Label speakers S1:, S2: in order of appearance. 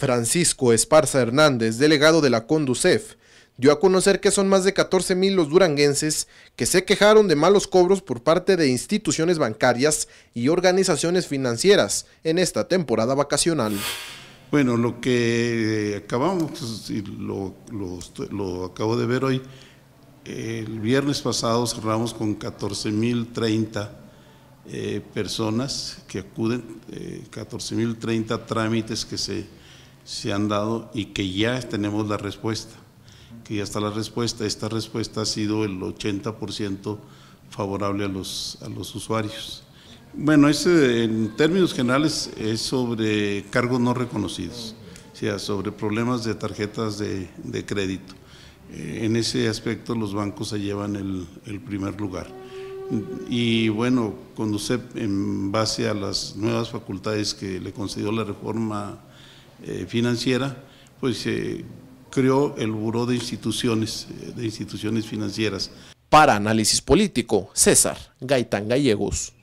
S1: Francisco Esparza Hernández, delegado de la Conducef, dio a conocer que son más de 14 mil los duranguenses que se quejaron de malos cobros por parte de instituciones bancarias y organizaciones financieras en esta temporada vacacional.
S2: Bueno, lo que acabamos, lo, lo, acabo de ver hoy, el viernes pasado cerramos con 14 mil 30 eh, personas que acuden, 14 eh, mil 30 trámites que se se han dado y que ya tenemos la respuesta, que ya está la respuesta. Esta respuesta ha sido el 80% favorable a los, a los usuarios. Bueno, ese, en términos generales es sobre cargos no reconocidos, o sea, sobre problemas de tarjetas de, crédito. Eh, en ese aspecto los bancos se llevan el, primer lugar. Y bueno, usted, en base a las nuevas facultades que le concedió la reforma eh, financiera, pues eh, creó el Buró de Instituciones, eh, de Instituciones Financieras. Para Análisis Político, César Gaitán Gallegos.